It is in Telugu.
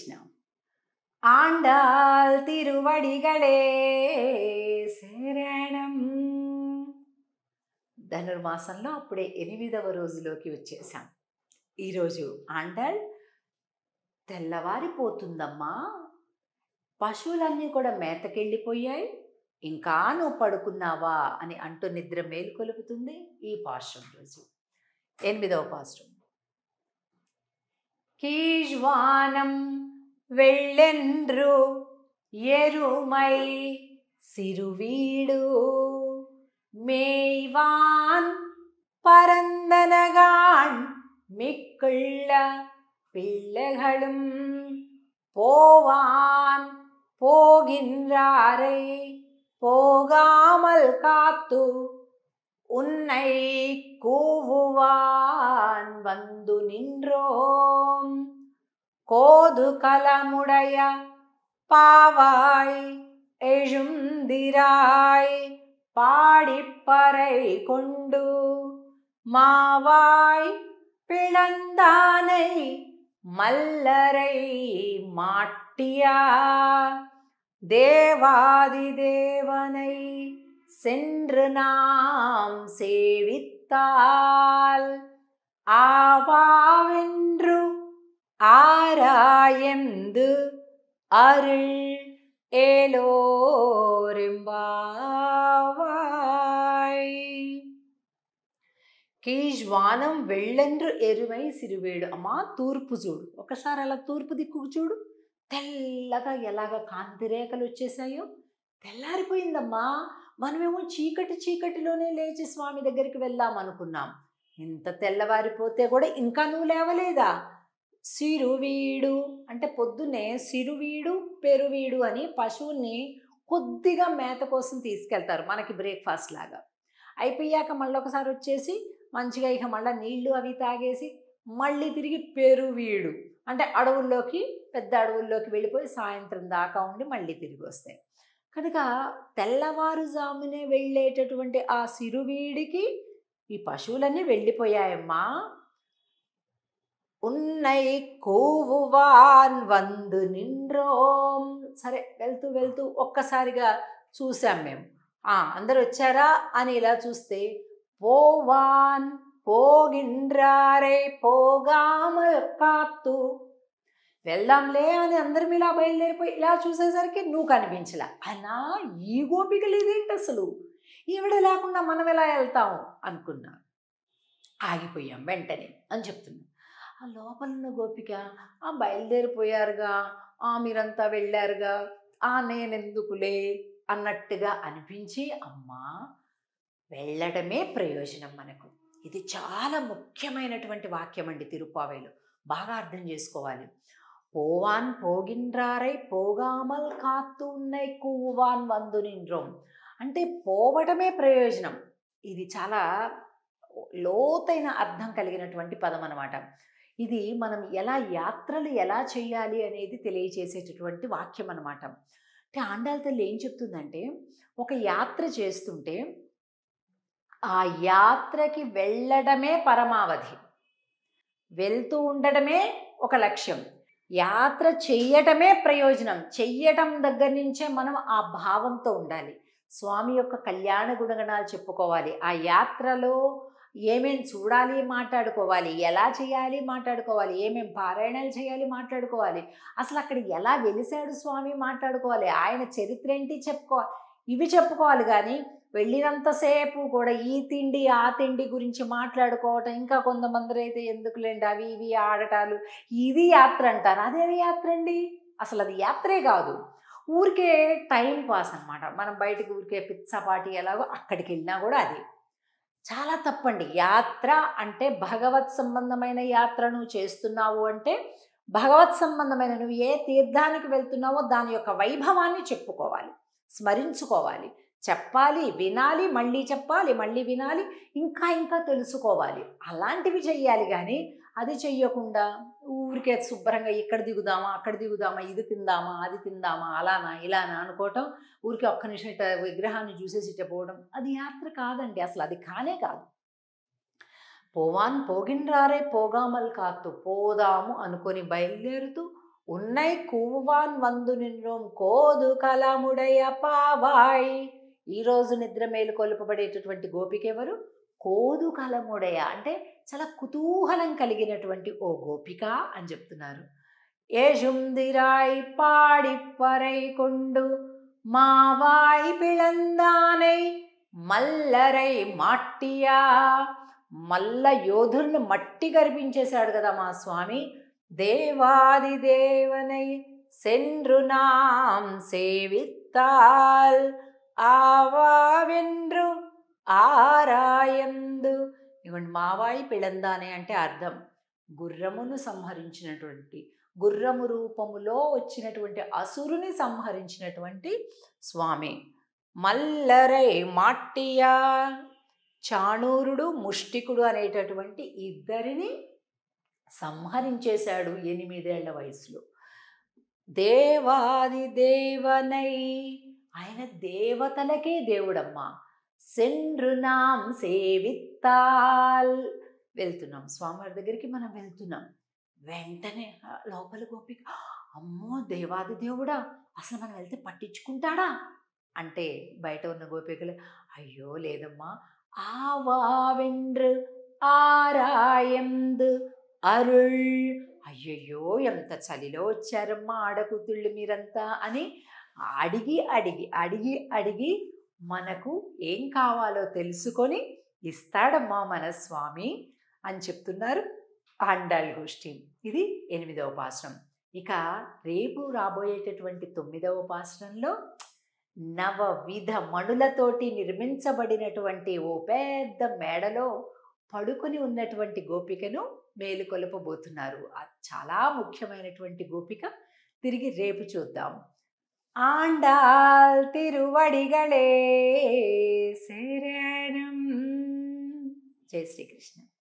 శ్రీకృష్ణ ஆண்டாள் திருவடிகளே శరణం ధనుర్మాసంలో అప్పుడే ఎనిమిదవ రోజులోకి వచ్చేసాం ఈరోజు తెల్లవారి తెల్లవారిపోతుందమ్మా పశువులన్నీ కూడా మేతకెళ్ళిపోయాయి ఇంకా నువ్వు పడుకున్నావా అని అంటూ నిద్ర మేలుకొలుపుతుంది ఈ పాశ్రం రోజు ఎనిమిదవ పాశ్రం கீழ்வானம் வெள்ளென்று எருமை சிறுவீடு மேய்வான் பரந்தனகான் மிக்குள்ள பிள்ளைகளும் போவான் போகின்றாரை போகாமல் காத்து உன்னை கூவுவான் வந்து நின்று கோது கலமுடைய பாவாய் எழுந்திராய் பாடிப்பறை கொண்டு மாவாய் பிளந்தானை மல்லரை மாட்டியா தேவாதி தேவனை சென்று நாம் சேவித்தால் ஆவாவென்று ஆராயந்து அருள் ஏலோரெம்பாவாய் కీజ్వానం వెళ్ళండ్రు ఎరువై సిరివేడు అమ్మా తూర్పు చూడు ఒకసారి అలా తూర్పు దిక్కుకు చూడు తెల్లగా ఎలాగ కాంతిరేఖలు వచ్చేసాయో తెల్లారిపోయిందమ్మా మనమేమో చీకటి చీకటిలోనే లేచి స్వామి దగ్గరికి వెళ్దాం అనుకున్నాం ఇంత తెల్లవారిపోతే కూడా ఇంకా నువ్వు లేవలేదా సిరువీడు అంటే పొద్దున్నే సిరువీడు పెరువీడు అని పశువుల్ని కొద్దిగా మేత కోసం తీసుకెళ్తారు మనకి బ్రేక్ఫాస్ట్ లాగా అయిపోయాక మళ్ళీ ఒకసారి వచ్చేసి మంచిగా ఇక మళ్ళీ నీళ్లు అవి తాగేసి మళ్ళీ తిరిగి పెరువీడు అంటే అడవుల్లోకి పెద్ద అడవుల్లోకి వెళ్ళిపోయి సాయంత్రం దాకా ఉండి మళ్ళీ తిరిగి వస్తాయి కనుక తెల్లవారుజామునే వెళ్ళేటటువంటి ఆ సిరువీడికి ఈ పశువులన్నీ వెళ్ళిపోయాయమ్మా ఉన్నై కోవువాన్ వందు నిండ్రోం సరే వెళ్తూ వెళ్తూ ఒక్కసారిగా చూసాం మేము అందరు వచ్చారా అని ఇలా చూస్తే పోవాన్ పోగిండ్రారే పోగామ కాత్తు వెళ్దాంలే అని అందరి మీద బయలుదేరిపోయి ఇలా చూసేసరికి నువ్వు కనిపించలే అయినా ఈ గోపిక లేదేంటి అసలు ఈవిడ లేకుండా మనం ఎలా వెళ్తాము అనుకున్నా ఆగిపోయాం వెంటనే అని చెప్తున్నాం ఆ లోపలున్న గోపిక ఆ బయలుదేరిపోయారుగా ఆ మీరంతా వెళ్ళారుగా ఆ నేనెందుకులే అన్నట్టుగా అనిపించి అమ్మా వెళ్ళడమే ప్రయోజనం మనకు ఇది చాలా ముఖ్యమైనటువంటి వాక్యం అండి తిరుపావేలు బాగా అర్థం చేసుకోవాలి పోవాన్ పోగిండ్రారై పోగామల్ కాత్తు ఉన్నాయి వందు నిండ్రోం అంటే పోవటమే ప్రయోజనం ఇది చాలా లోతైన అర్థం కలిగినటువంటి పదం అనమాట ఇది మనం ఎలా యాత్రలు ఎలా చేయాలి అనేది తెలియజేసేటటువంటి వాక్యం అనమాట అంటే ఆండాల తల్లి ఏం చెప్తుందంటే ఒక యాత్ర చేస్తుంటే ఆ యాత్రకి వెళ్ళడమే పరమావధి వెళ్తూ ఉండడమే ఒక లక్ష్యం యాత్ర చెయ్యటమే ప్రయోజనం చెయ్యటం దగ్గర నుంచే మనం ఆ భావంతో ఉండాలి స్వామి యొక్క కళ్యాణ గుణగణాలు చెప్పుకోవాలి ఆ యాత్రలో ఏమేం చూడాలి మాట్లాడుకోవాలి ఎలా చేయాలి మాట్లాడుకోవాలి ఏమేం పారాయణాలు చేయాలి మాట్లాడుకోవాలి అసలు అక్కడ ఎలా వెలిసాడు స్వామి మాట్లాడుకోవాలి ఆయన చరిత్ర ఏంటి చెప్పుకోవాలి ఇవి చెప్పుకోవాలి కానీ వెళ్ళినంతసేపు కూడా ఈ తిండి ఆ తిండి గురించి మాట్లాడుకోవటం ఇంకా కొంతమంది అయితే ఎందుకులేండి అవి ఇవి ఆడటాలు ఇది యాత్ర అంటారు అదేవి యాత్ర అండి అసలు అది యాత్రే కాదు ఊరికే టైం పాస్ అనమాట మనం బయటకు ఊరికే పిచ్చపాటి ఎలాగో అక్కడికి వెళ్ళినా కూడా అది చాలా తప్పండి యాత్ర అంటే భగవత్ సంబంధమైన యాత్రను చేస్తున్నావు అంటే భగవత్ సంబంధమైన నువ్వు ఏ తీర్థానికి వెళ్తున్నావో దాని యొక్క వైభవాన్ని చెప్పుకోవాలి స్మరించుకోవాలి చెప్పాలి వినాలి మళ్ళీ చెప్పాలి మళ్ళీ వినాలి ఇంకా ఇంకా తెలుసుకోవాలి అలాంటివి చెయ్యాలి కానీ అది చెయ్యకుండా ఊరికే శుభ్రంగా ఇక్కడ దిగుదామా అక్కడ దిగుదామా ఇది తిందామా అది తిందామా అలానా ఇలానా అనుకోవటం ఊరికి ఒక్క నిమిషం ఇట విగ్రహాన్ని చూసేసిట పోవడం అది యాత్ర కాదండి అసలు అది కానే కాదు పోవాన్ పోగిన్రారే పోగామల్ కాత్తు పోదాము అనుకొని బయలుదేరుతూ ఉన్నై కూవాన్ వందు నిన్రోం కోదు కలాముడయ్య పావాయ్ ఈరోజు నిద్ర మేలు కొలుపబడేటటువంటి గోపికెవరు కోదుకలముడయ అంటే చాలా కుతూహలం కలిగినటువంటి ఓ గోపిక అని చెప్తున్నారు పరై కొండు మా వాయి పిళందానై మల్లరై మాట్టియా మల్ల యోధుర్ను మట్టి గర్పించేశాడు కదా మా స్వామి దేవాది దేవనై సెన్రు సేవిత్తాల్ సేవిత్తాల్ వెండ్రు ఆరా మావాయందు ఇవ్వండి మావాయి పిళందానే అంటే అర్థం గుర్రమును సంహరించినటువంటి గుర్రము రూపములో వచ్చినటువంటి అసురుని సంహరించినటువంటి స్వామి మల్లరై మాట్టియా చాణూరుడు ముష్టికుడు అనేటటువంటి ఇద్దరిని సంహరించేశాడు ఎనిమిదేళ్ల వయసులో దేవాది దేవనై ఆయన దేవతలకే దేవుడమ్మా సెండ్రు నాం సేవిత్తాల్ వెళ్తున్నాం స్వామివారి దగ్గరికి మనం వెళ్తున్నాం వెంటనే లోపల గోపిక అమ్మో దేవాది దేవుడా అసలు మనం వెళ్తే పట్టించుకుంటాడా అంటే బయట ఉన్న గోపికలు అయ్యో లేదమ్మా ఆ వావెండ్రు ఆరాయందు అరుళ్ అయ్యయ్యో ఎంత చలిలో వచ్చారమ్మా ఆడకూతుళ్ళు మీరంతా అని అడిగి అడిగి అడిగి అడిగి మనకు ఏం కావాలో తెలుసుకొని ఇస్తాడమ్మా మన స్వామి అని చెప్తున్నారు హండాల్ గోష్ఠి ఇది ఎనిమిదవ పాసనం ఇక రేపు రాబోయేటటువంటి తొమ్మిదవ నవ నవవిధ మణులతోటి నిర్మించబడినటువంటి ఓ పెద్ద మేడలో పడుకుని ఉన్నటువంటి గోపికను మేలుకొలపబోతున్నారు అది చాలా ముఖ్యమైనటువంటి గోపిక తిరిగి రేపు చూద్దాం ആണ്ടാൽ തിരുവടികളെ ശരണം ജയ ശ്രീകൃഷ്ണൻ